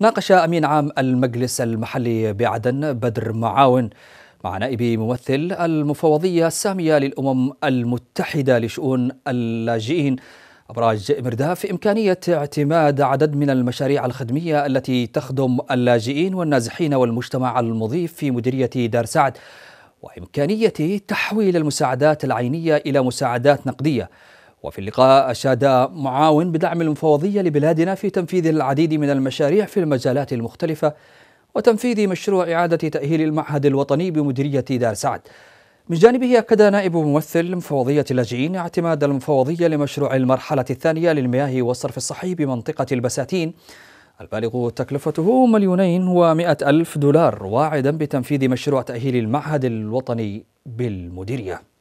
ناقش أمين عام المجلس المحلي بعدن بدر معاون مع نائب ممثل المفوضية السامية للأمم المتحدة لشؤون اللاجئين أبراج مرداف إمكانية اعتماد عدد من المشاريع الخدمية التي تخدم اللاجئين والنازحين والمجتمع المضيف في مديرية دار سعد وإمكانية تحويل المساعدات العينية إلى مساعدات نقدية وفي اللقاء أشاد معاون بدعم المفوضية لبلادنا في تنفيذ العديد من المشاريع في المجالات المختلفة وتنفيذ مشروع إعادة تأهيل المعهد الوطني بمديرية دار سعد من جانبه أكد نائب ممثل مفوضية اللاجئين اعتماد المفوضية لمشروع المرحلة الثانية للمياه والصرف الصحي بمنطقة البساتين البالغ تكلفته مليونين ومائة ألف دولار واعدا بتنفيذ مشروع تأهيل المعهد الوطني بالمديرية